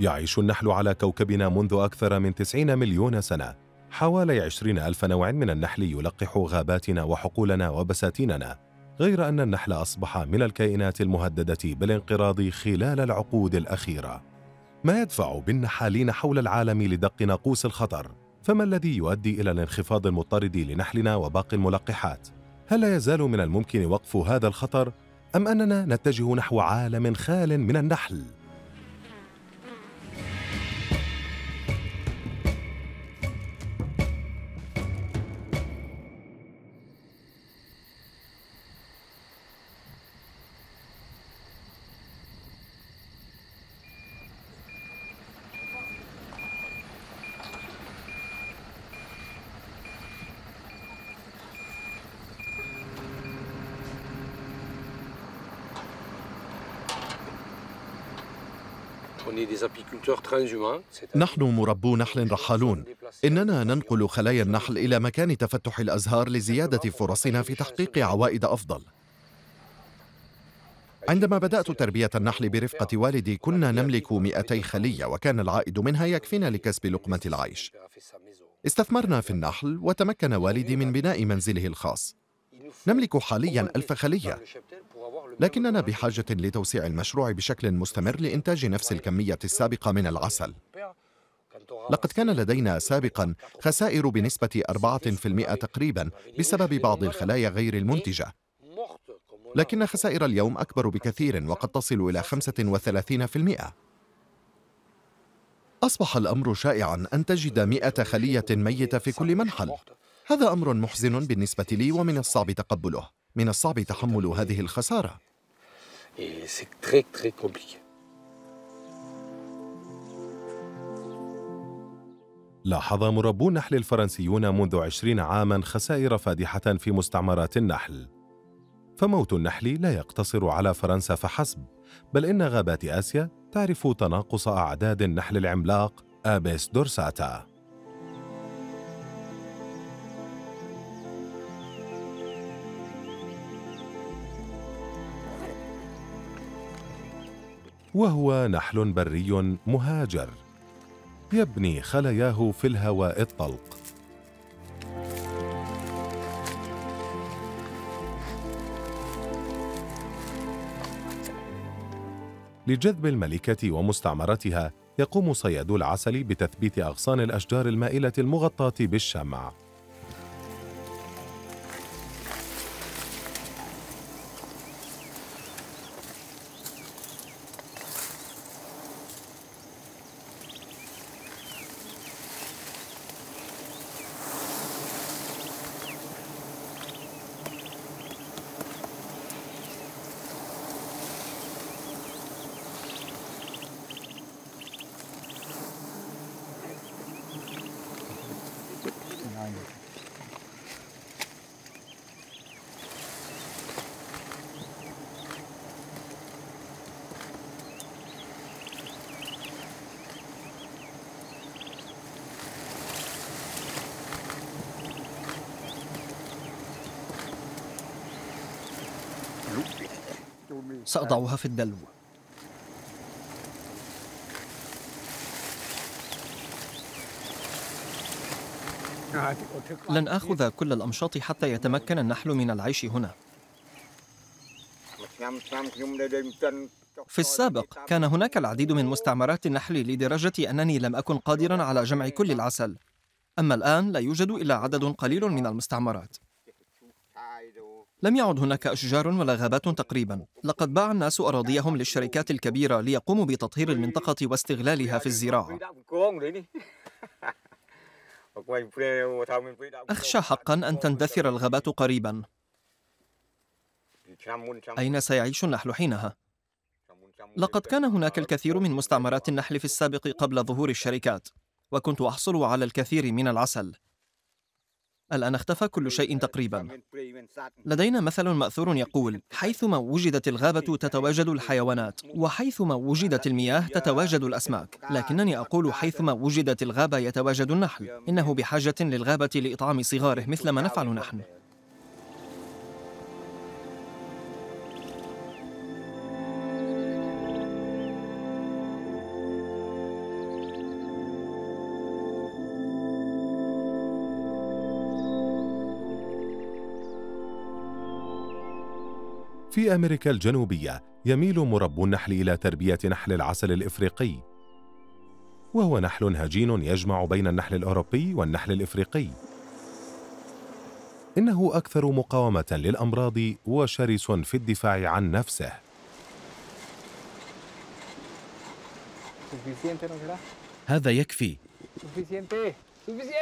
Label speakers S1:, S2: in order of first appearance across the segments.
S1: يعيش النحل على كوكبنا منذ أكثر من 90 مليون سنة حوالي 20 ألف نوع من النحل يلقح غاباتنا وحقولنا وبساتيننا غير أن النحل أصبح من الكائنات المهددة بالانقراض خلال العقود الأخيرة ما يدفع بالنحالين حول العالم لدق ناقوس الخطر فما الذي يؤدي إلى الانخفاض المضطرد لنحلنا وباقي الملقحات؟ هل لا يزال من الممكن وقف هذا الخطر؟ أم أننا نتجه نحو عالم خال من النحل؟
S2: نحن مربو نحل رحالون إننا ننقل خلايا النحل إلى مكان تفتح الأزهار لزيادة فرصنا في تحقيق عوائد أفضل عندما بدأت تربية النحل برفقة والدي كنا نملك 200 خلية وكان العائد منها يكفينا لكسب لقمة العيش استثمرنا في النحل وتمكن والدي من بناء منزله الخاص نملك حاليا ألف خلية لكننا بحاجة لتوسيع المشروع بشكل مستمر لإنتاج نفس الكمية السابقة من العسل لقد كان لدينا سابقا خسائر بنسبة 4% تقريبا بسبب بعض الخلايا غير المنتجة لكن خسائر اليوم أكبر بكثير وقد تصل إلى 35% أصبح الأمر شائعا أن تجد 100 خلية ميتة في كل منحل هذا أمر محزن بالنسبة لي ومن الصعب تقبله من الصعب تحمل هذه الخسارة
S3: Et c'est très très compliqué.
S1: لاحظ مربو النحل الفرنسيون منذ عشرين عاما خسائر فادحة في مستعمرات النحل فموت النحل لا يقتصر على فرنسا فحسب بل إن غابات آسيا تعرف تناقص أعداد النحل العملاق آبيس دورساتا وهو نحل بري مهاجر يبني خلاياه في الهواء الطلق لجذب الملكة ومستعمرتها يقوم صيادو العسل بتثبيت أغصان الأشجار المائلة المغطاة بالشمع
S4: سأضعها في الدلو لن آخذ كل الأمشاط حتى يتمكن النحل من العيش هنا في السابق كان هناك العديد من مستعمرات النحل لدرجة أنني لم أكن قادرا على جمع كل العسل أما الآن لا يوجد إلا عدد قليل من المستعمرات لم يعد هناك أشجار ولا غابات تقريبا لقد باع الناس أراضيهم للشركات الكبيرة ليقوموا بتطهير المنطقة واستغلالها في الزراعة أخشى حقا أن تندثر الغابات قريبا أين سيعيش النحل حينها؟ لقد كان هناك الكثير من مستعمرات النحل في السابق قبل ظهور الشركات وكنت أحصل على الكثير من العسل الآن اختفى كل شيء تقريبا لدينا مثل مأثور يقول حيثما وجدت الغابة تتواجد الحيوانات وحيثما وجدت المياه تتواجد الأسماك لكنني أقول حيثما وجدت الغابة يتواجد النحل إنه بحاجة للغابة لإطعام صغاره مثل ما نفعل نحن
S1: في أمريكا الجنوبية يميل مربو النحل إلى تربية نحل العسل الإفريقي وهو نحل هجين يجمع بين النحل الأوروبي والنحل الإفريقي إنه أكثر مقاومة للأمراض وشرس في الدفاع عن نفسه
S3: هذا يكفي
S5: إيه؟ إيه؟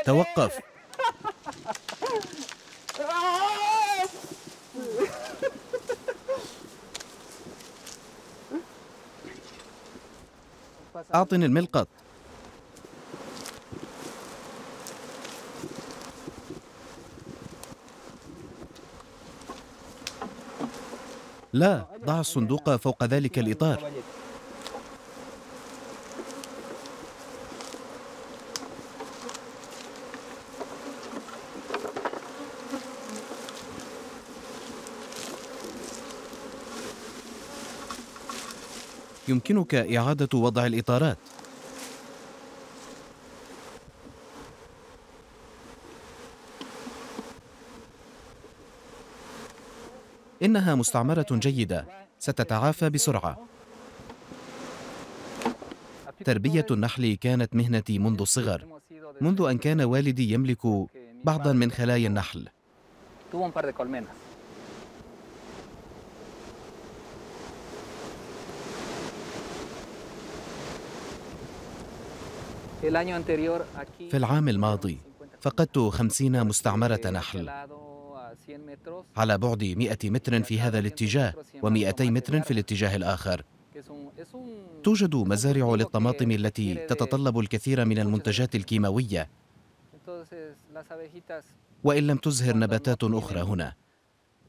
S5: توقف
S3: أعطني الملقط لا ضع الصندوق فوق ذلك الإطار يمكنك إعادة وضع الإطارات إنها مستعمرة جيدة ستتعافى بسرعة تربية النحل كانت مهنتي منذ الصغر منذ أن كان والدي يملك بعضا من خلايا النحل في العام الماضي فقدت خمسين مستعمرة نحل على بعد مئة متر في هذا الاتجاه ومئتي متر في الاتجاه الآخر توجد مزارع للطماطم التي تتطلب الكثير من المنتجات الكيماوية وإن لم تزهر نباتات أخرى هنا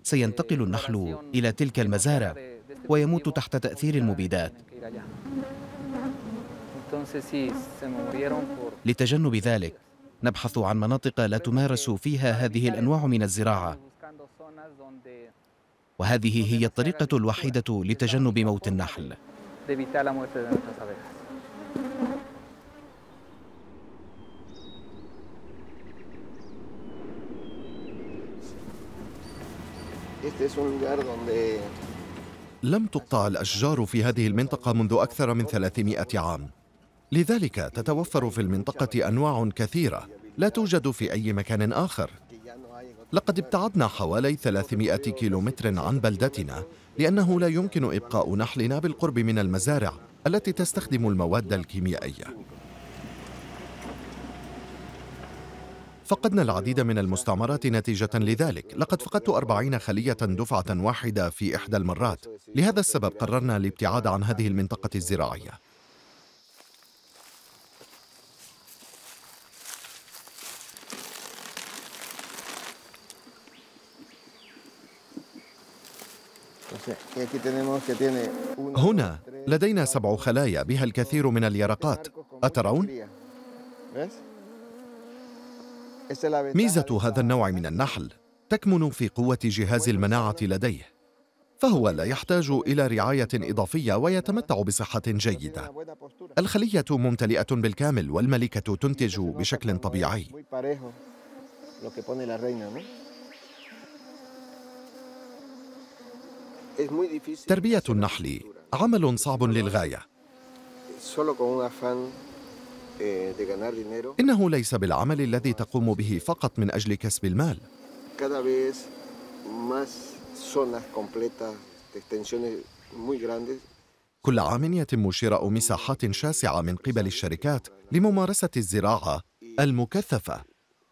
S3: سينتقل النحل إلى تلك المزارع ويموت تحت تأثير المبيدات لتجنب ذلك نبحث عن مناطق لا تمارس فيها هذه الأنواع من الزراعة وهذه هي الطريقة الوحيدة لتجنب موت النحل
S2: لم تقطع الأشجار في هذه المنطقة منذ أكثر من 300 عام لذلك تتوفر في المنطقة أنواع كثيرة لا توجد في أي مكان آخر لقد ابتعدنا حوالي 300 كيلومتر عن بلدتنا لأنه لا يمكن إبقاء نحلنا بالقرب من المزارع التي تستخدم المواد الكيميائية فقدنا العديد من المستعمرات نتيجة لذلك لقد فقدت أربعين خلية دفعة واحدة في إحدى المرات لهذا السبب قررنا الابتعاد عن هذه المنطقة الزراعية هنا لدينا سبع خلايا بها الكثير من اليرقات أترون؟ ميزة هذا النوع من النحل تكمن في قوة جهاز المناعة لديه فهو لا يحتاج إلى رعاية إضافية ويتمتع بصحة جيدة الخلية ممتلئة بالكامل والملكة تنتج بشكل طبيعي تربية النحل عمل صعب للغاية
S4: eh,
S2: إنه ليس بالعمل الذي تقوم به فقط من أجل كسب المال كل عام يتم شراء مساحات شاسعة من قبل الشركات لممارسة الزراعة المكثفة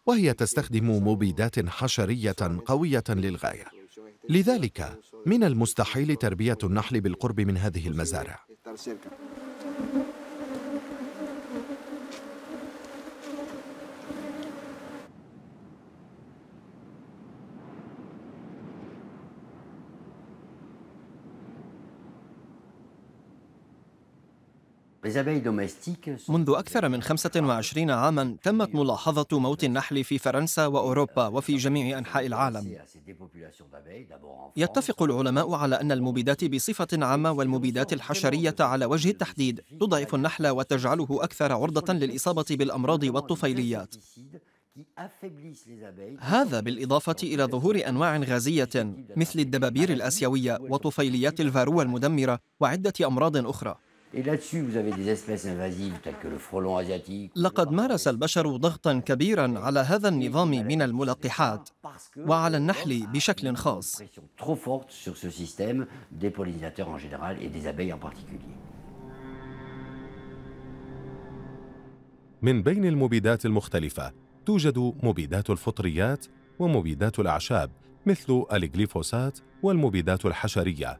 S2: وهي تستخدم مبيدات حشرية قوية للغاية لذلك من المستحيل تربية النحل بالقرب من هذه المزارع
S4: منذ أكثر من 25 عاما تمت ملاحظة موت النحل في فرنسا وأوروبا وفي جميع أنحاء العالم يتفق العلماء على أن المبيدات بصفة عامة والمبيدات الحشرية على وجه التحديد تضعف النحل وتجعله أكثر عرضة للإصابة بالأمراض والطفيليات هذا بالإضافة إلى ظهور أنواع غازية مثل الدبابير الآسيوية وطفيليات الفارو المدمرة وعدة أمراض أخرى لقد مارس البشر ضغطا كبيرا على هذا النظام من الملقحات وعلى النحل بشكل خاص
S1: من بين المبيدات المختلفة توجد مبيدات الفطريات ومبيدات الأعشاب مثل الجليفوسات والمبيدات الحشرية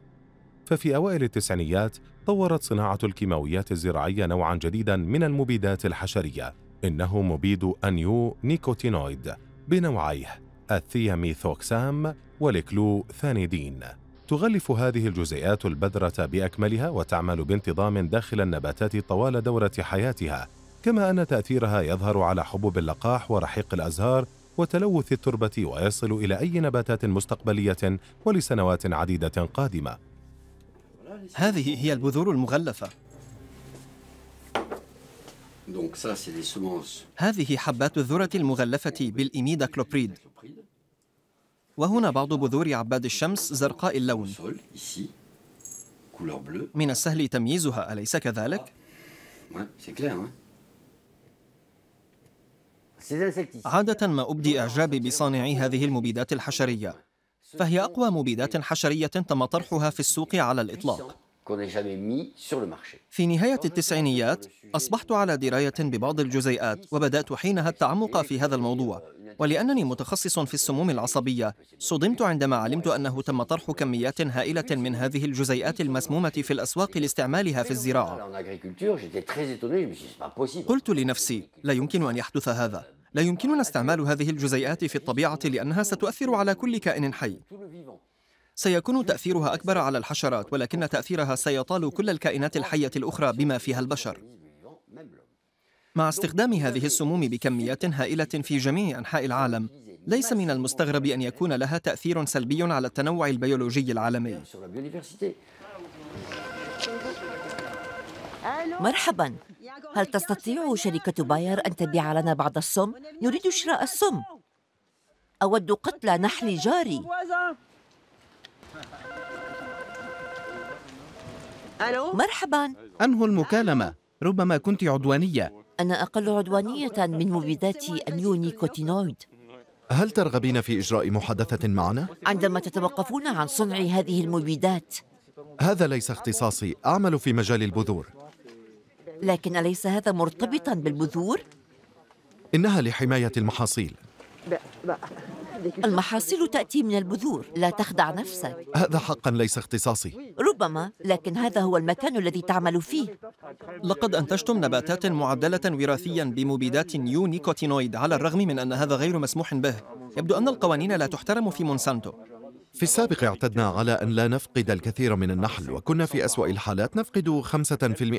S1: ففي أوائل التسعينيات طورت صناعة الكيماويات الزراعية نوعا جديدا من المبيدات الحشرية إنه مبيد أنيو نيكوتينويد بنوعيه الثياميثوكسام والكلوثانيدين تغلف هذه الجزيئات البذرة بأكملها وتعمل بانتظام داخل النباتات طوال دورة حياتها كما أن تأثيرها يظهر على حبوب اللقاح ورحيق الأزهار وتلوث التربة ويصل إلى أي نباتات مستقبلية ولسنوات عديدة قادمة هذه هي البذور المغلفة
S4: هذه حبات الذرة المغلفة بالإيميدا كلوبريد وهنا بعض بذور عباد الشمس زرقاء اللون من السهل تمييزها أليس كذلك؟ عادة ما أبدي إعجابي بصانعي هذه المبيدات الحشرية فهي أقوى مبيدات حشرية تم طرحها في السوق على الإطلاق في نهاية التسعينيات أصبحت على دراية ببعض الجزيئات وبدأت حينها التعمق في هذا الموضوع ولأنني متخصص في السموم العصبية صدمت عندما علمت أنه تم طرح كميات هائلة من هذه الجزيئات المسمومة في الأسواق لاستعمالها في الزراعة قلت لنفسي لا يمكن أن يحدث هذا لا يمكننا استعمال هذه الجزيئات في الطبيعة لأنها ستؤثر على كل كائن حي سيكون تأثيرها أكبر على الحشرات ولكن تأثيرها سيطال كل الكائنات الحية الأخرى بما فيها البشر مع استخدام هذه السموم بكميات هائلة في جميع أنحاء العالم ليس من المستغرب أن يكون لها تأثير سلبي على التنوع البيولوجي العالمي
S5: مرحبا هل تستطيع شركة باير أن تبيع لنا بعض السم؟ نريد شراء السم أود قتل نحل جاري مرحبا أنهو المكالمة ربما كنت عدوانية أنا أقل عدوانية من مبيدات النيونيكوتينويد هل
S2: ترغبين في إجراء محادثة معنا؟
S5: عندما تتوقفون عن صنع هذه المبيدات
S2: هذا ليس اختصاصي أعمل في مجال البذور
S5: لكن أليس هذا مرتبطا بالبذور؟
S2: إنها لحماية المحاصيل
S5: المحاصيل تأتي من البذور لا تخدع نفسك
S4: هذا حقا ليس اختصاصي
S5: ربما لكن هذا هو المكان الذي تعمل فيه
S4: لقد أنتجتم نباتات معدلة وراثيا بمبيدات نيو نيكوتينويد على الرغم من أن هذا غير مسموح به يبدو أن القوانين لا تحترم في مونسانتو
S2: في السابق اعتدنا على أن لا نفقد الكثير من النحل وكنا في أسوأ الحالات نفقد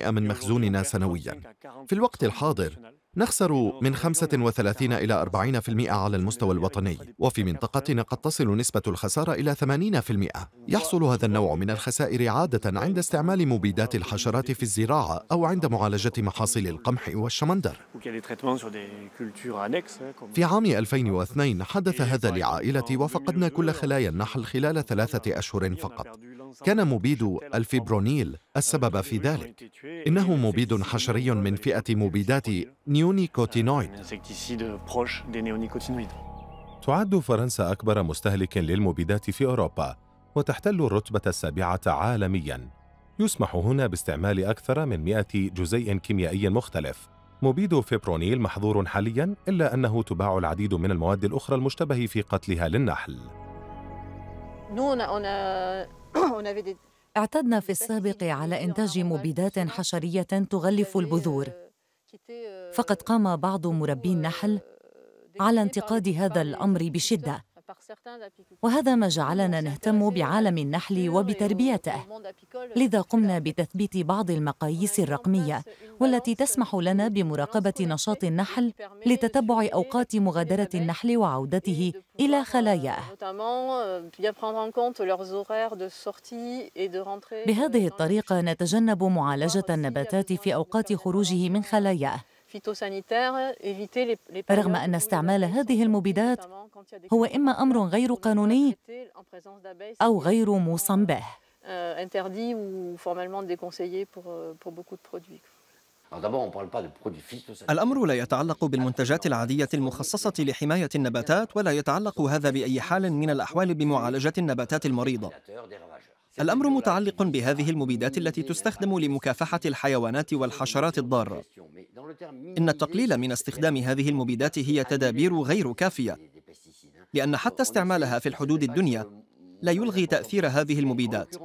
S2: 5% من مخزوننا سنويا في الوقت الحاضر نخسر من 35 إلى 40% على المستوى الوطني وفي منطقتنا قد تصل نسبة الخسارة إلى 80% يحصل هذا النوع من الخسائر عادة عند استعمال مبيدات الحشرات في الزراعة أو عند معالجة محاصيل القمح والشمندر في عام 2002 حدث هذا لعائلتي وفقدنا كل خلايا النحل خلال ثلاثة أشهر فقط كان مبيد الفيبرونيل السبب في ذلك إنه مبيد حشري من فئة
S1: مبيدات نيونيكوتينويد تعد فرنسا أكبر مستهلك للمبيدات في أوروبا وتحتل الرتبة السابعة عالمياً يسمح هنا باستعمال أكثر من 100 جزيء كيميائي مختلف مبيد فيبرونيل محظور حاليا إلا أنه تباع العديد من المواد الأخرى المشتبه في قتلها
S6: للنحل اعتدنا في السابق على إنتاج مبيدات حشرية تغلف البذور فقد قام بعض مربي النحل على انتقاد هذا الأمر بشدة وهذا ما جعلنا نهتم بعالم النحل وبتربيته لذا قمنا بتثبيت بعض المقاييس الرقمية والتي تسمح لنا بمراقبة نشاط النحل لتتبع أوقات مغادرة النحل وعودته إلى euh, خلاياه
S1: euh,
S6: بهذه الطريقة نتجنب معالجة النباتات في أوقات خروجه من خلاياه رغم أن استعمال هذه المبيدات هو إما أمر غير قانوني أو غير موصى به euh,
S1: euh,
S4: الأمر لا يتعلق بالمنتجات العادية المخصصة لحماية النباتات ولا يتعلق هذا بأي حال من الأحوال بمعالجة النباتات المريضة الأمر متعلق بهذه المبيدات التي تستخدم لمكافحة الحيوانات والحشرات الضارة إن التقليل من استخدام هذه المبيدات هي تدابير غير كافية لأن حتى استعمالها في الحدود الدنيا لا يلغي تأثير هذه المبيدات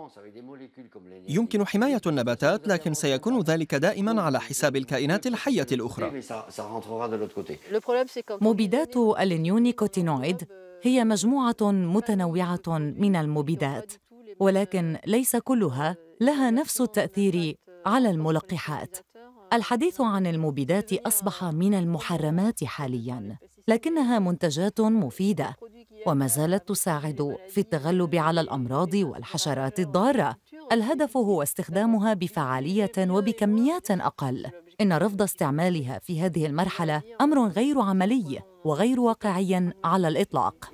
S4: يمكن حماية النباتات لكن سيكون ذلك دائما على حساب الكائنات الحية الأخرى
S6: مبيدات النيونيكوتينويد هي مجموعة متنوعة من المبيدات ولكن ليس كلها لها نفس التاثير على الملقحات الحديث عن المبيدات اصبح من المحرمات حاليا لكنها منتجات مفيده وما زالت تساعد في التغلب على الامراض والحشرات الضاره الهدف هو استخدامها بفعاليه وبكميات اقل ان رفض استعمالها في هذه المرحله امر غير عملي وغير واقعي على الاطلاق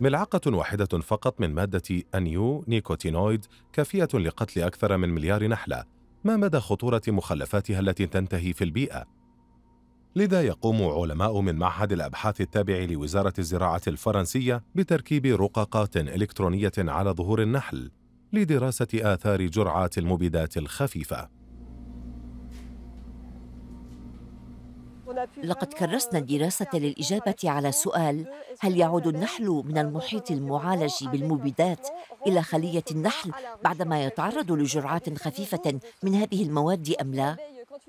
S1: ملعقة واحدة فقط من مادة أنيو نيكوتينويد كافية لقتل أكثر من مليار نحلة ما مدى خطورة مخلفاتها التي تنتهي في البيئة؟ لذا يقوم علماء من معهد الأبحاث التابع لوزارة الزراعة الفرنسية بتركيب رقاقات إلكترونية على ظهور النحل لدراسة آثار جرعات المبيدات الخفيفة
S5: لقد كرسنا الدراسة للإجابة على سؤال هل يعود النحل من المحيط المعالج بالمبيدات إلى خلية النحل بعدما يتعرض لجرعات خفيفة من هذه المواد أم لا؟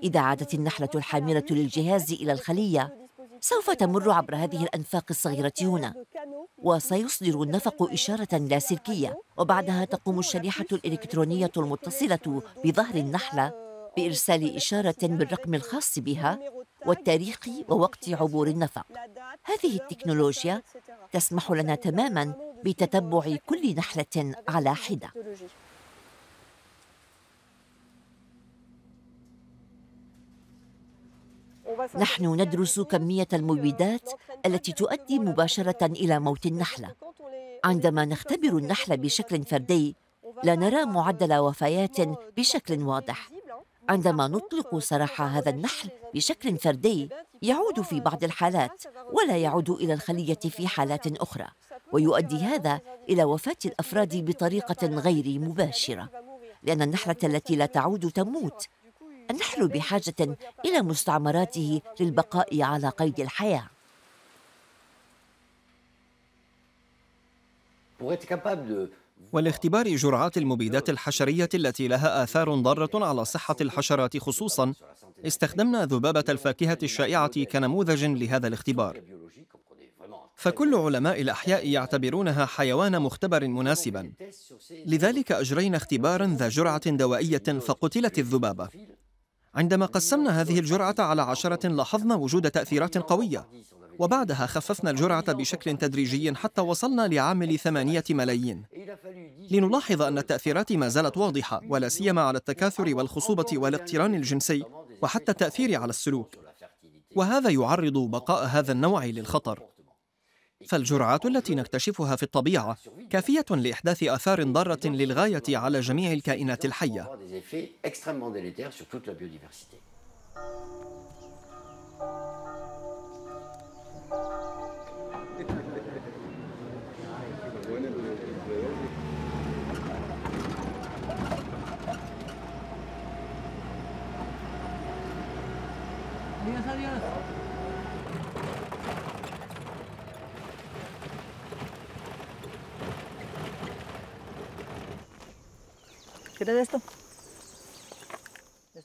S5: إذا عادت النحلة الحاملة للجهاز إلى الخلية سوف تمر عبر هذه الأنفاق الصغيرة هنا وسيصدر النفق إشارة لاسلكية وبعدها تقوم الشريحة الإلكترونية المتصلة بظهر النحلة بإرسال إشارة بالرقم الخاص بها والتاريخ ووقت عبور النفق هذه التكنولوجيا تسمح لنا تماما بتتبع كل نحله على حده نحن ندرس كميه المبيدات التي تؤدي مباشره الى موت النحله عندما نختبر النحله بشكل فردي لا نرى معدل وفيات بشكل واضح عندما نطلق سراح هذا النحل بشكل فردي يعود في بعض الحالات ولا يعود إلى الخلية في حالات أخرى ويؤدي هذا إلى وفاة الأفراد بطريقة غير مباشرة لأن النحلة التي لا تعود تموت النحل بحاجة إلى مستعمراته للبقاء على قيد الحياة
S6: بغيت être
S4: ولاختبار جرعات المبيدات الحشرية التي لها آثار ضارة على صحة الحشرات خصوصاً، استخدمنا ذبابة الفاكهة الشائعة كنموذج لهذا الاختبار. فكل علماء الأحياء يعتبرونها حيوان مختبر مناسبا لذلك أجرينا اختبارا ذا جرعة دوائية فقتلت الذبابة عندما قسمنا هذه الجرعة على عشرة لاحظنا وجود تأثيرات قوية وبعدها خففنا الجرعة بشكل تدريجي حتى وصلنا لعامل ثمانية ملايين لنلاحظ أن التأثيرات ما زالت واضحة ولا سيما على التكاثر والخصوبة والاقتران الجنسي وحتى التأثير على السلوك وهذا يعرض بقاء هذا النوع للخطر فالجرعات التي نكتشفها في الطبيعة كافية لإحداث آثار ضارة للغاية على جميع الكائنات الحية
S3: Thank you.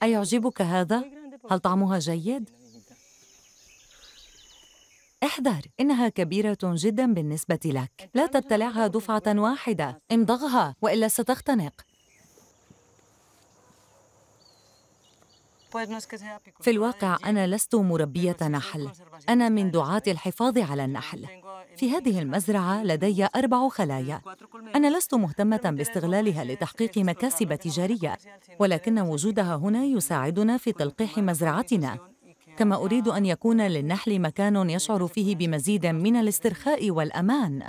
S6: أيعجبك هذا؟ هل طعمها جيد؟ احذر إنها كبيرة جدا بالنسبة لك لا تبتلعها دفعة واحدة امضغها وإلا ستختنق طيب، في الواقع أنا لست مربية نحل أنا من طيب، دعاة الحفاظ على النحل في هذه المزرعة لدي أربع خلايا أنا لست مهتمة باستغلالها لتحقيق مكاسب تجارية ولكن وجودها هنا يساعدنا في طيب، تلقيح مزرعتنا كما أريد أن يكون للنحل مكان يشعر فيه بمزيد من الاسترخاء والأمان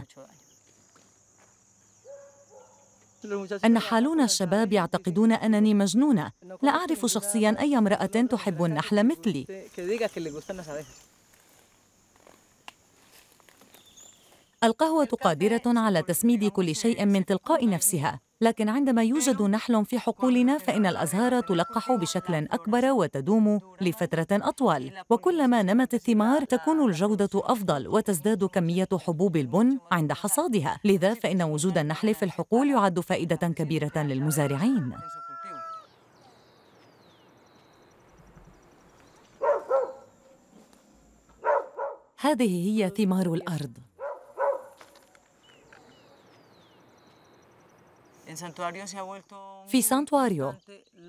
S6: النحالون الشباب يعتقدون أنني مجنونة لا أعرف شخصيا أي امرأة تحب النحل مثلي القهوة قادرة على تسميد كل شيء من تلقاء نفسها لكن عندما يوجد نحل في حقولنا فإن الأزهار تلقح بشكل أكبر وتدوم لفترة أطول وكلما نمت الثمار تكون الجودة أفضل وتزداد كمية حبوب البن عند حصادها لذا فإن وجود النحل في الحقول يعد فائدة كبيرة للمزارعين هذه هي ثمار الأرض في سانتواريو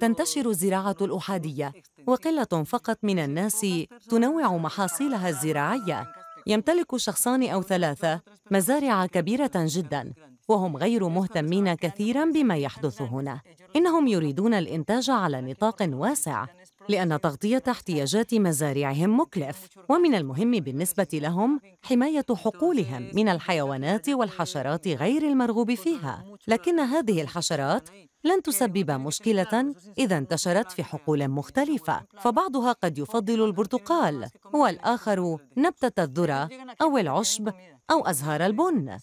S6: تنتشر الزراعة الأحادية وقلة فقط من الناس تنوع محاصيلها الزراعية يمتلك شخصان أو ثلاثة مزارع كبيرة جداً وهم غير مهتمين كثيراً بما يحدث هنا إنهم يريدون الإنتاج على نطاق واسع لأن تغطية احتياجات مزارعهم مكلف ومن المهم بالنسبة لهم حماية حقولهم من الحيوانات والحشرات غير المرغوب فيها لكن هذه الحشرات لن تسبب مشكلة إذا انتشرت في حقول مختلفة فبعضها قد يفضل البرتقال والآخر نبتة الذرة أو العشب أو أزهار البن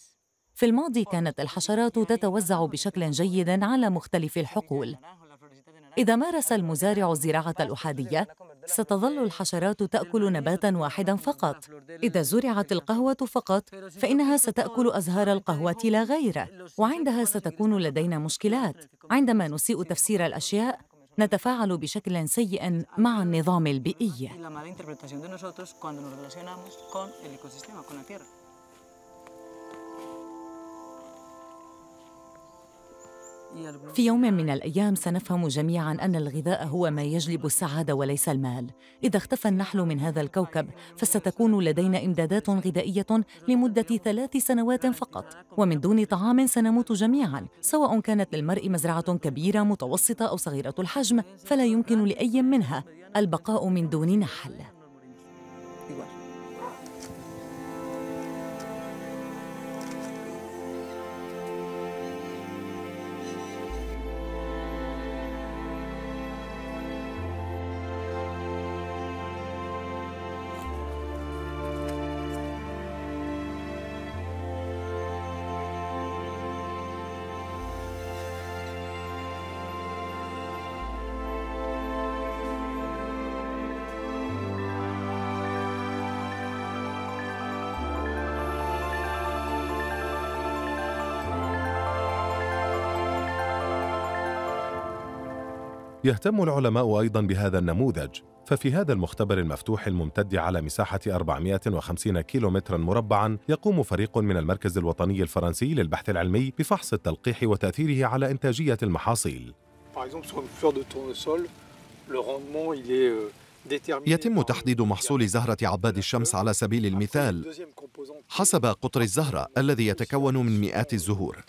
S6: في الماضي كانت الحشرات تتوزع بشكل جيد على مختلف الحقول إذا مارس المزارع الزراعة الأحادية ستظل الحشرات تأكل نباتا واحدا فقط إذا زرعت القهوة فقط فإنها ستأكل أزهار القهوة لا غير وعندها ستكون لدينا مشكلات عندما نسيء تفسير الأشياء نتفاعل بشكل سيء مع النظام البيئي في يوم من الأيام سنفهم جميعاً أن الغذاء هو ما يجلب السعادة وليس المال. إذا اختفى النحل من هذا الكوكب فستكون لدينا إمدادات غذائية لمدة ثلاث سنوات فقط، ومن دون طعام سنموت جميعاً، سواء كانت للمرء مزرعة كبيرة متوسطة أو صغيرة الحجم، فلا يمكن لأي منها البقاء من دون نحل.
S1: يهتم العلماء أيضا بهذا النموذج ففي هذا المختبر المفتوح الممتد على مساحة 450 كيلومترا مربعا يقوم فريق من المركز الوطني الفرنسي للبحث العلمي بفحص التلقيح وتأثيره على إنتاجية المحاصيل
S5: euh,
S2: يتم تحديد محصول زهرة عباد الشمس على سبيل المثال حسب قطر الزهرة الذي يتكون من مئات الزهور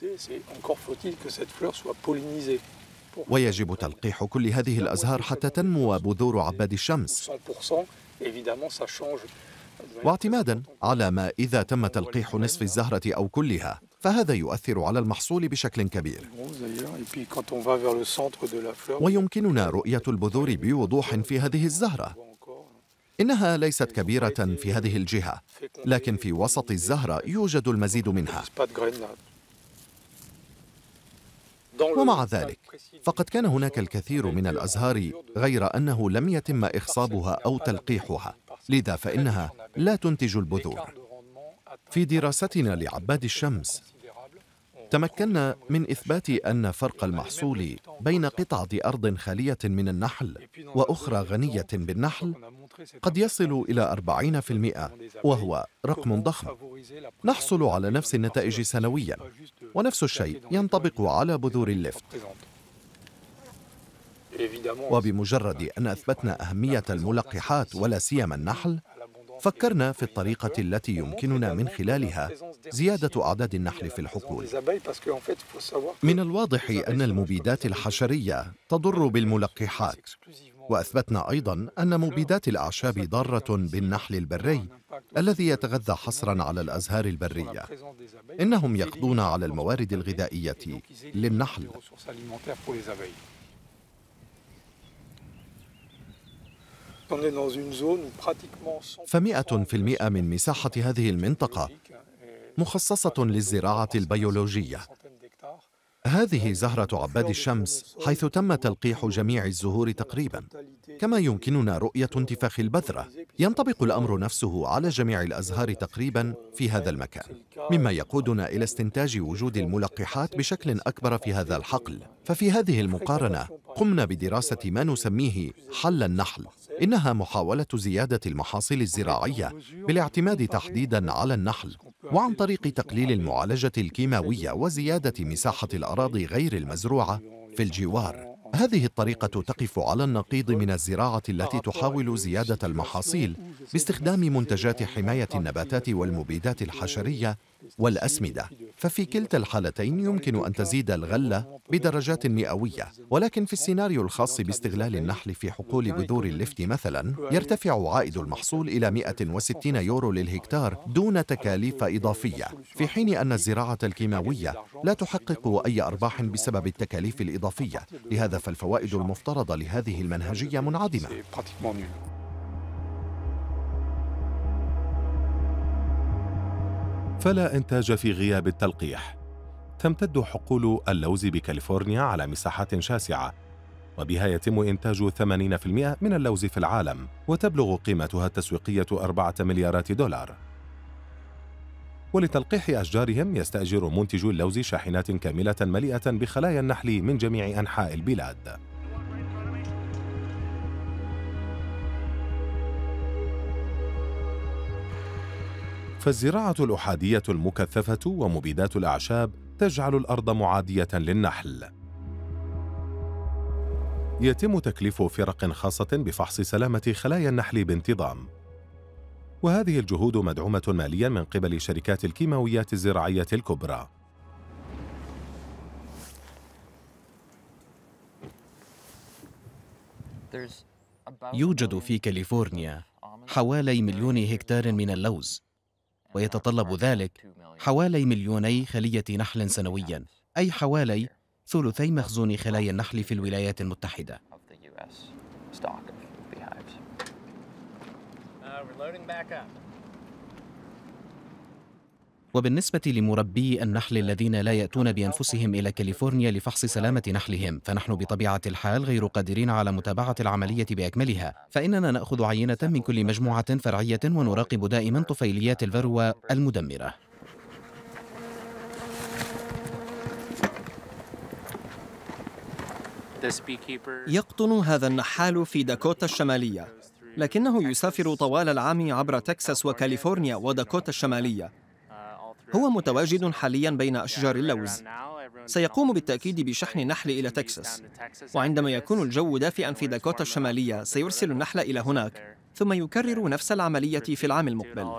S2: ويجب تلقيح كل هذه الأزهار حتى تنمو بذور عباد الشمس واعتمادا على ما إذا تم تلقيح نصف الزهرة أو كلها فهذا يؤثر على المحصول بشكل كبير ويمكننا رؤية البذور بوضوح في هذه الزهرة إنها ليست كبيرة في هذه الجهة لكن في وسط الزهرة يوجد المزيد منها ومع ذلك فقد كان هناك الكثير من الأزهار غير أنه لم يتم إخصابها أو تلقيحها لذا فإنها لا تنتج البذور في دراستنا لعباد الشمس تمكنا من إثبات أن فرق المحصول بين قطعة أرض خالية من النحل وأخرى غنية بالنحل قد يصل إلى 40% وهو رقم ضخم نحصل على نفس النتائج سنويا ونفس الشيء ينطبق على بذور اللفت وبمجرد أن أثبتنا أهمية الملقحات ولا سيما النحل فكرنا في الطريقة التي يمكننا من خلالها زيادة أعداد النحل في الحقول من الواضح أن المبيدات الحشرية تضر بالملقحات وأثبتنا أيضا أن مبيدات الأعشاب ضارة بالنحل البري الذي يتغذى حصرا على الأزهار البرية إنهم يقضون على الموارد الغذائية للنحل فمئة في المئة من مساحة هذه المنطقة مخصصة للزراعة البيولوجية هذه زهرة عباد الشمس حيث تم تلقيح جميع الزهور تقريبا كما يمكننا رؤية انتفاخ البذرة ينطبق الأمر نفسه على جميع الأزهار تقريبا في هذا المكان مما يقودنا إلى استنتاج وجود الملقحات بشكل أكبر في هذا الحقل ففي هذه المقارنة قمنا بدراسة ما نسميه حل النحل إنها محاولة زيادة المحاصيل الزراعية بالاعتماد تحديداً على النحل وعن طريق تقليل المعالجة الكيماوية وزيادة مساحة الأراضي غير المزروعة في الجوار هذه الطريقة تقف على النقيض من الزراعة التي تحاول زيادة المحاصيل باستخدام منتجات حماية النباتات والمبيدات الحشرية والأسمدة ففي كلتا الحالتين يمكن أن تزيد الغلة بدرجات مئوية ولكن في السيناريو الخاص باستغلال النحل في حقول بذور اللفت مثلا يرتفع عائد المحصول إلى 160 يورو للهكتار دون تكاليف إضافية في حين أن الزراعة الكيماوية لا تحقق أي أرباح بسبب التكاليف الإضافية لهذا فالفوائد المفترضة لهذه المنهجية منعدمة
S1: فلا إنتاج في غياب التلقيح تمتد حقول اللوز بكاليفورنيا على مساحات شاسعة وبها يتم إنتاج 80% من اللوز في العالم وتبلغ قيمتها التسويقية 4 مليارات دولار ولتلقيح أشجارهم يستأجر منتجو اللوز شاحنات كاملة مليئة بخلايا النحل من جميع أنحاء البلاد فالزراعة الأحادية المكثفة ومبيدات الأعشاب تجعل الأرض معادية للنحل يتم تكليف فرق خاصة بفحص سلامة خلايا النحل بانتظام وهذه الجهود مدعومة ماليا من قبل شركات الكيماويات الزراعية الكبرى
S3: يوجد في كاليفورنيا حوالي مليون هكتار من اللوز ويتطلب ذلك حوالي مليوني خلية نحل سنويا أي حوالي ثلثي مخزون خلايا النحل في الولايات المتحدة
S4: uh, we're loading back up.
S3: وبالنسبة لمربي النحل الذين لا يأتون بأنفسهم إلى كاليفورنيا لفحص سلامة نحلهم فنحن بطبيعة الحال غير قادرين على متابعة العملية بأكملها فإننا نأخذ عينة من كل مجموعة فرعية ونراقب دائما طفيليات الفروة
S4: المدمرة يقطن هذا النحال في داكوتا الشمالية لكنه يسافر طوال العام عبر تكساس وكاليفورنيا وداكوتا الشمالية هو متواجد حاليا بين أشجار اللوز سيقوم بالتأكيد بشحن النحل إلى تكساس وعندما يكون الجو دافئا في داكوتا الشمالية سيرسل النحل إلى هناك ثم يكرر نفس العملية في العام المقبل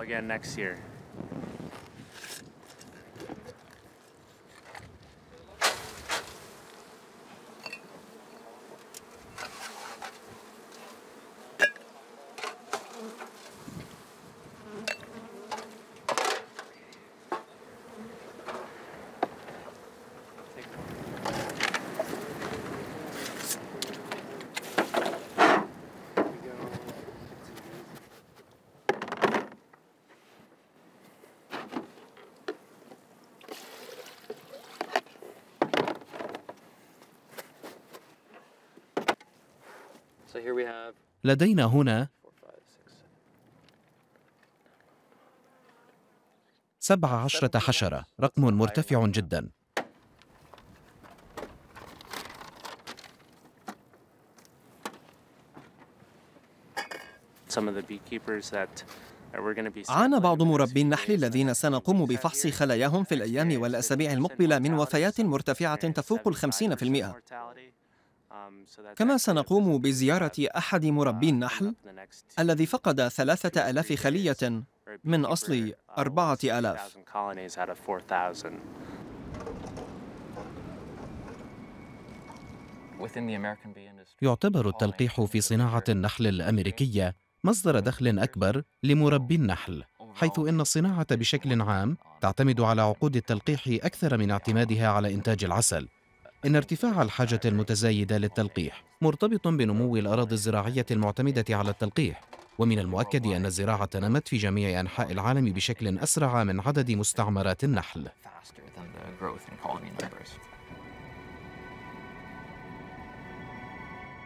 S3: لدينا هنا سبع عشرة حشرة رقم مرتفع جدا
S1: عانى
S4: بعض مربي النحل الذين سنقوم بفحص خلاياهم في الأيام والأسابيع المقبلة من وفيات مرتفعة تفوق الخمسين في المئة Um, كما سنقوم بزيارة أحد مربي النحل الذي فقد ثلاثة ألاف خلية من uh, أصل أربعة ألاف
S3: يعتبر التلقيح في صناعة النحل الأمريكية مصدر دخل أكبر لمربي النحل حيث إن الصناعة بشكل عام تعتمد على عقود التلقيح أكثر من اعتمادها على إنتاج العسل إن ارتفاع الحاجة المتزايدة للتلقيح مرتبط بنمو الأراضي الزراعية المعتمدة على التلقيح ومن المؤكد أن الزراعة نمت في جميع أنحاء العالم بشكل أسرع من عدد مستعمرات النحل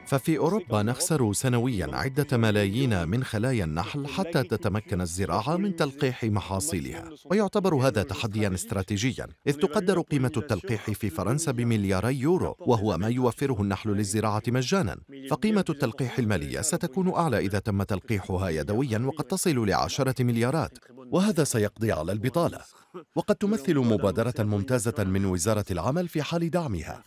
S3: ففي أوروبا نخسر سنويا
S2: عدة ملايين من خلايا النحل حتى تتمكن الزراعة من تلقيح محاصيلها ويعتبر هذا تحديا استراتيجيا إذ تقدر قيمة التلقيح في فرنسا بملياري يورو وهو ما يوفره النحل للزراعة مجانا فقيمة التلقيح المالية ستكون أعلى إذا تم تلقيحها يدويا وقد تصل لعشرة مليارات وهذا سيقضي على البطالة وقد تمثل مبادرة ممتازة من وزارة العمل في حال دعمها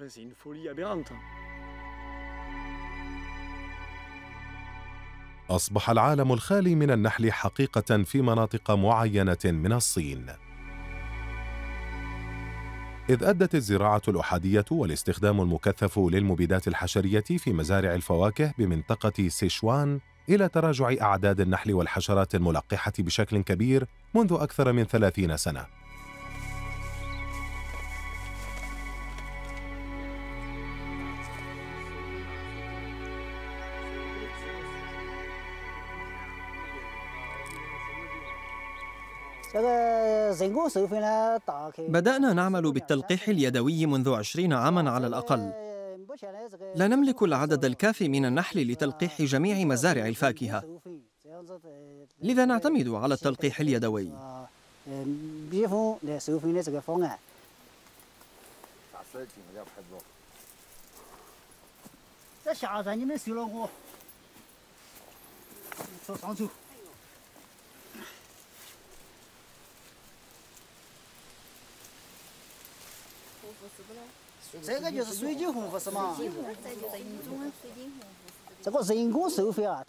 S1: أصبح العالم الخالي من النحل حقيقة في مناطق معينة من الصين إذ أدت الزراعة الأحادية والاستخدام المكثف للمبيدات الحشرية في مزارع الفواكه بمنطقة سيشوان إلى تراجع أعداد النحل والحشرات الملقحة بشكل كبير منذ أكثر من ثلاثين سنة
S4: بدأنا نعمل بالتلقيح اليدوي منذ عشرين عاماً على الأقل لا نملك العدد الكافي من النحل لتلقيح جميع مزارع الفاكهة لذا نعتمد على التلقيح اليدوي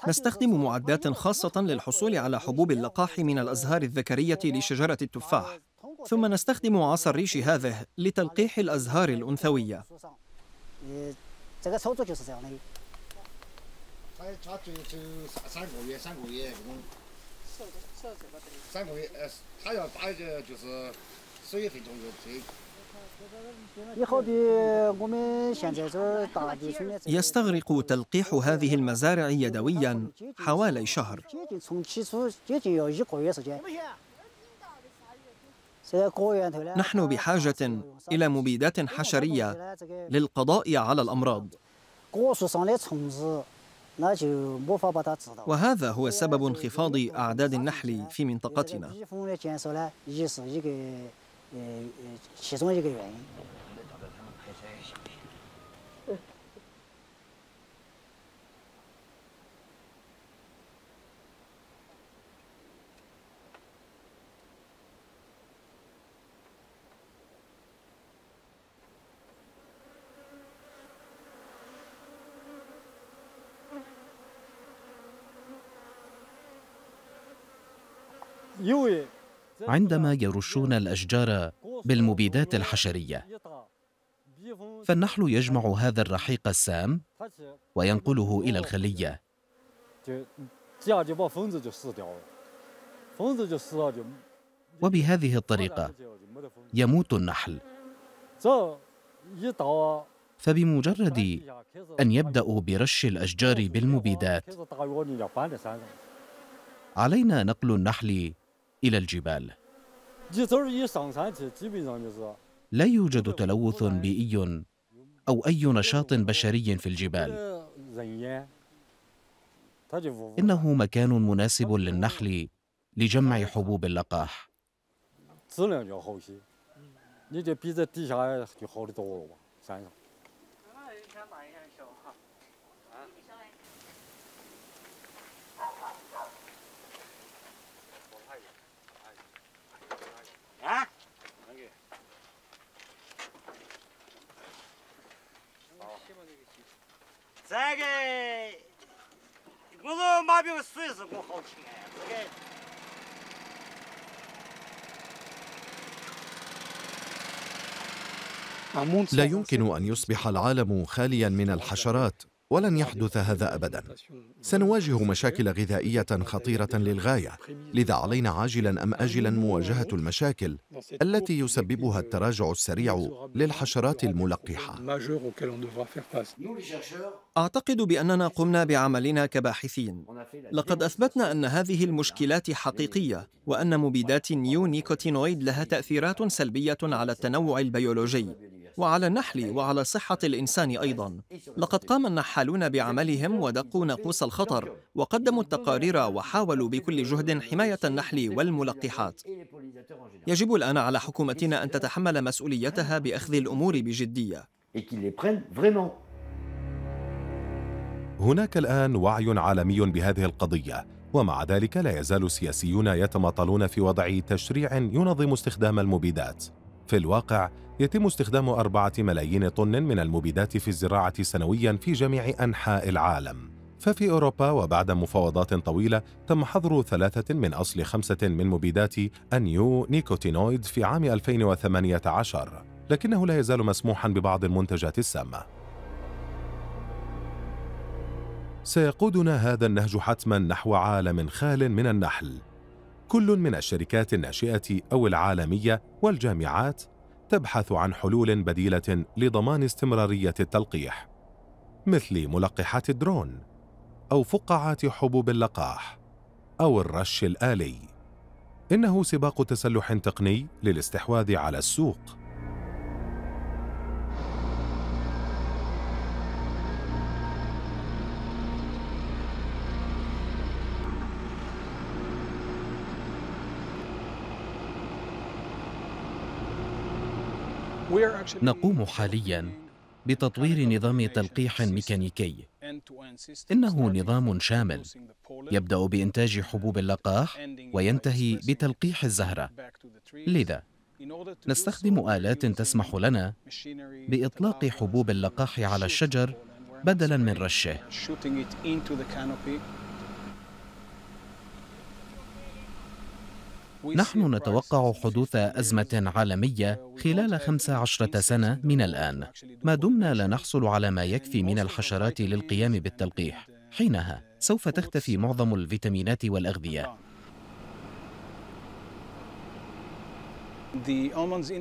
S4: نستخدم معدات خاصة للحصول على حبوب اللقاح من الأزهار الذكرية لشجرة التفاح ثم نستخدم عصا الريش هذه لتلقيح الأزهار الأنثوية يستغرق تلقيح هذه المزارع يدويا حوالي شهر نحن بحاجة إلى مبيدات حشرية للقضاء على الأمراض وهذا هو سبب انخفاض أعداد النحل في منطقتنا
S1: 呃呃，其中一个原因，
S4: 因为。
S3: عندما يرشون الاشجار بالمبيدات الحشريه فالنحل يجمع هذا الرحيق السام وينقله الى الخليه وبهذه الطريقه يموت النحل فبمجرد ان يبداوا برش الاشجار بالمبيدات علينا نقل النحل إلى الجبال لا يوجد تلوث بيئي أو أي نشاط بشري في الجبال إنه مكان مناسب للنحل لجمع حبوب اللقاح
S2: لا يمكن ان يصبح العالم خاليا من الحشرات ولن يحدث هذا ابدا سنواجه مشاكل غذائيه خطيره للغايه لذا علينا عاجلا ام اجلا مواجهه المشاكل التي يسببها التراجع السريع للحشرات الملقحه
S4: اعتقد باننا قمنا بعملنا كباحثين لقد اثبتنا ان هذه المشكلات حقيقيه وان مبيدات نيو نيكوتينويد لها تاثيرات سلبيه على التنوع البيولوجي وعلى النحل وعلى صحة الإنسان أيضا لقد قام النحالون بعملهم ودقوا ناقوس الخطر وقدموا التقارير وحاولوا بكل جهد حماية النحل والملقحات يجب الآن على حكومتنا أن تتحمل مسؤوليتها بأخذ الأمور بجدية
S1: هناك الآن وعي عالمي بهذه القضية ومع ذلك لا يزال السياسيون يتماطلون في وضع تشريع ينظم استخدام المبيدات في الواقع يتم استخدام أربعة ملايين طن من المبيدات في الزراعة سنويا في جميع أنحاء العالم ففي أوروبا وبعد مفاوضات طويلة تم حظر ثلاثة من أصل خمسة من مبيدات النيو نيكوتينويد في عام 2018 لكنه لا يزال مسموحا ببعض المنتجات السامة سيقودنا هذا النهج حتما نحو عالم خال من النحل كل من الشركات الناشئة أو العالمية والجامعات تبحث عن حلول بديلة لضمان استمرارية التلقيح مثل ملقحات الدرون أو فقاعات حبوب اللقاح أو الرش الآلي إنه سباق تسلح تقني للاستحواذ على السوق
S3: نقوم حاليا بتطوير نظام تلقيح ميكانيكي انه نظام شامل يبدا بانتاج حبوب اللقاح وينتهي بتلقيح الزهره لذا نستخدم الات تسمح لنا باطلاق حبوب اللقاح على الشجر بدلا من رشه نحن نتوقع حدوث أزمة عالمية خلال 15 سنة من الآن ما دمنا لا نحصل على ما يكفي من الحشرات للقيام بالتلقيح حينها سوف تختفي معظم الفيتامينات والأغذية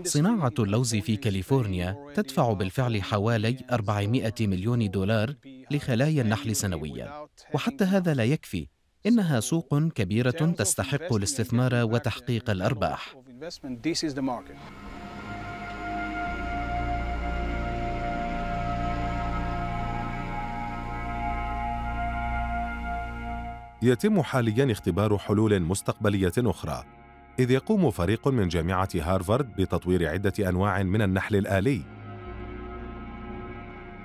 S3: صناعة اللوز في كاليفورنيا تدفع بالفعل حوالي 400 مليون دولار لخلايا النحل سنويا وحتى هذا لا يكفي إنها سوق كبيرة تستحق الاستثمار وتحقيق الأرباح.
S1: يتم حاليا اختبار حلول مستقبلية أخرى، إذ يقوم فريق من جامعة هارفارد بتطوير عدة أنواع من النحل الآلي.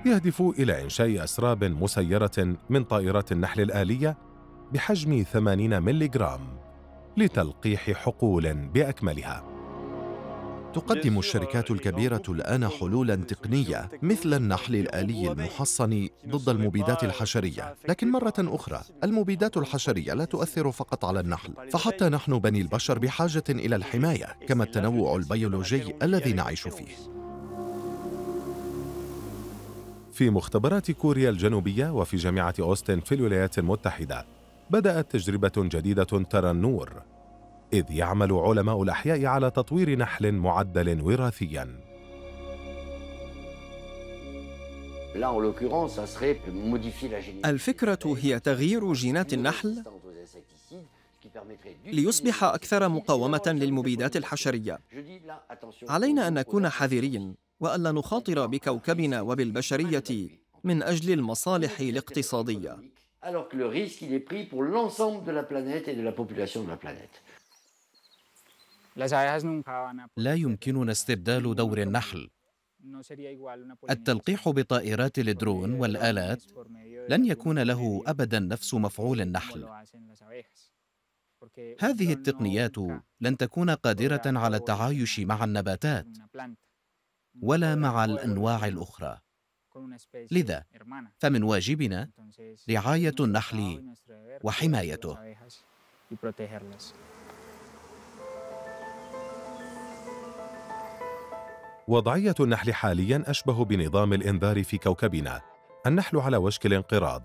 S1: يهدف إلى إنشاء أسراب مسيرة من طائرات النحل الآلية بحجم 80 ملغرام لتلقيح حقول بأكملها تقدم الشركات الكبيرة الآن حلولا تقنية مثل
S2: النحل الآلي المحصن ضد المبيدات الحشرية لكن مرة أخرى المبيدات الحشرية لا تؤثر فقط على النحل فحتى نحن بني البشر بحاجة إلى الحماية كما
S1: التنوع البيولوجي الذي نعيش فيه في مختبرات كوريا الجنوبية وفي جامعة أوستن في الولايات المتحدة بدأت تجربة جديدة ترى النور إذ يعمل علماء الأحياء على تطوير نحل معدل وراثياً الفكرة هي تغيير جينات
S4: النحل ليصبح أكثر مقاومة للمبيدات الحشرية. علينا أن نكون حذرين وألا نخاطر بكوكبنا وبالبشرية من أجل المصالح الاقتصادية. alors que le risque, il est pris
S3: pour l'ensemble de la planète et de la population de la planète. لا يمكننا استبدال دور النحل التلقيح بطائرات الدرون والالات لن يكون له ابدا نفس مفعول النحل هذه التقنيات لن تكون قادره على التعايش مع النباتات ولا مع الانواع الاخرى لذا فمن واجبنا رعاية النحل وحمايته
S1: وضعية النحل حاليا أشبه بنظام الإنذار في كوكبنا النحل على وشك الانقراض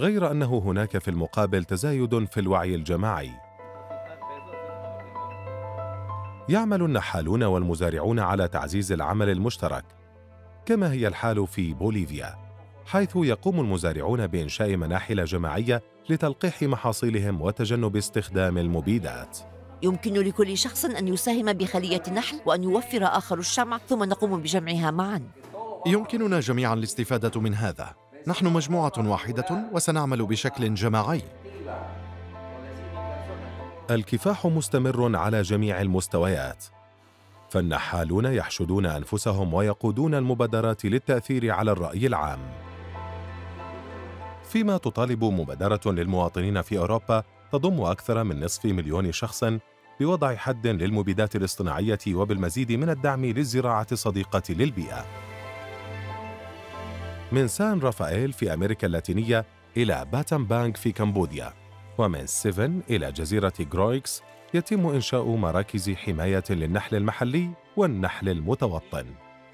S1: غير أنه هناك في المقابل تزايد في الوعي الجماعي يعمل النحالون والمزارعون على تعزيز العمل المشترك كما هي الحال في بوليفيا حيث يقوم المزارعون بإنشاء مناحل جماعية لتلقيح محاصيلهم وتجنب استخدام المبيدات
S5: يمكن لكل شخص أن يساهم بخلية نحل وأن يوفر آخر الشمع ثم نقوم بجمعها معا
S1: يمكننا جميعا
S2: الاستفادة من هذا نحن مجموعة واحدة وسنعمل بشكل جماعي
S1: الكفاح مستمر على جميع المستويات فالنحالون يحشدون أنفسهم ويقودون المبادرات للتأثير على الرأي العام فيما تطالب مبادرة للمواطنين في أوروبا تضم أكثر من نصف مليون شخص بوضع حد للمبيدات الاصطناعية وبالمزيد من الدعم للزراعة الصديقة للبيئة من سان رافائيل في أمريكا اللاتينية إلى باتن بانك في كمبوديا ومن سيفن إلى جزيرة غرويكس يتم إنشاء مراكز حماية للنحل المحلي والنحل المتوطن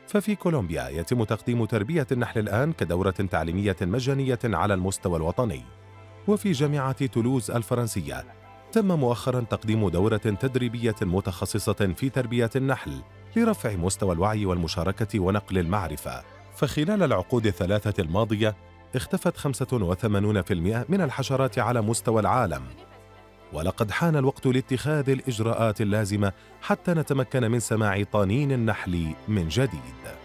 S1: ففي كولومبيا يتم تقديم تربية النحل الآن كدورة تعليمية مجانية على المستوى الوطني وفي جامعة تولوز الفرنسية تم مؤخرا تقديم دورة تدريبية متخصصة في تربية النحل لرفع مستوى الوعي والمشاركة ونقل المعرفة فخلال العقود الثلاثة الماضية اختفت 85% من الحشرات على مستوى العالم ولقد حان الوقت لاتخاذ الإجراءات اللازمة حتى نتمكن من سماع طنين النحل من جديد